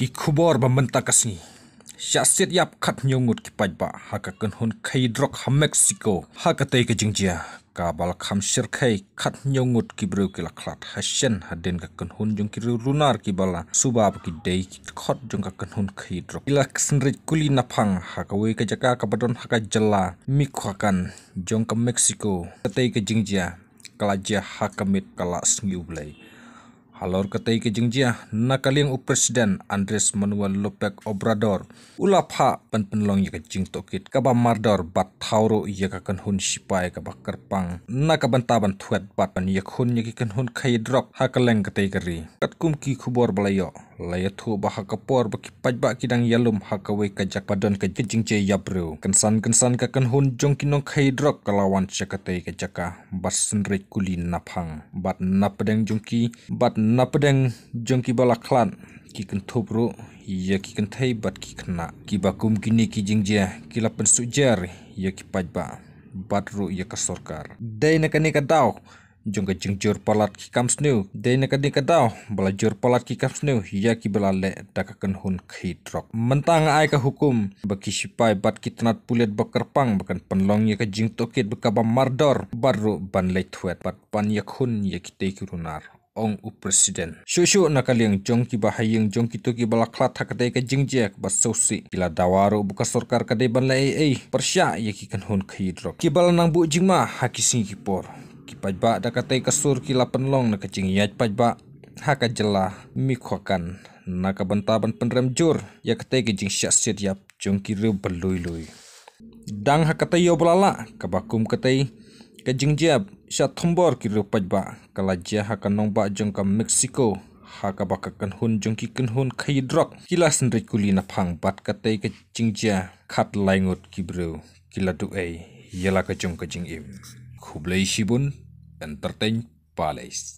ki khubor ba menta kasni shasit yap khat nyungut ki pajba hakakan hun khai drok ha mexico hakate ke jingjia kabal kham shir khai khat nyungut ki bru ki laklat hashen haden ka kan hun jong ki runar ki bala suba ki dei ki khot jong ka kan hun khai drok ilak sinrit kuli na phang hakawe ka jaka ka badon haka jalla mi kan jong ka mexico kate ke jingjia kala jia hakamit kala snyu blai Halor ketai jia nakaling u presiden Andres Manuel Lopez Obrador. Ulap ha pen penlong ya kejeng tokit kaba mardor bat tauro ya kakan hun sipai kaba kerpang. kaban taban tuet bat pan ya kun ya kakan hun kai drop ha kaleng ketai keri. Kat kum ki kubor belayo Laya tu baha kapor baki pajba kidang yalum ha kawe kajak badon kejeng jia ya bro. Kensan kensan kakan hun jong kinong kai drop kalawan ya ketai kajaka. Bat senrek kuli napang. Bat napadeng jongki. Bat napadeng jongki bala klan ki kentup ru ya ki kentai bat ki kena ki bakum kini ki jingje ki lapen sujar ya ki pajba bat ru ya ka sorkar dai nakani kadau jongka jingjur palat ki kamsnu dai nakani dau bala jur palat ki kamsnu ya ki bala le dakakan hun khi trok mentang ai ka hukum ki sipai bat ki tenat pulet bakerpang bakan penlong ya ka jing tokit bekaba mardor baru ban le thuet bat pan ya khun ya ki te runar ong u president shu shu nakaling jongki ba hayeng jongki to ki bala khla tha ka jingje ba sosi kila dawaro buka sarkar kade ban lai ei persya yaki kan hun khidro ki bal nang bu jingma hakisi ki por ki pajba da kate ka sur ki la penlong na jing yaj pajba ka jela ka banta ban penrem jur ya kate ki jing sya set yap ki ru belui lui dang hakate yo balala kabakum kate kajingjia siya thombor ki rupai ba kalajia jia ba jong ka mexico haka bakakan hun jong ki hun khai drok kila sendri kuli na phang bat ka tei ka jingjia laingot kila du ei yala ka jong im khublei shibun entertain palace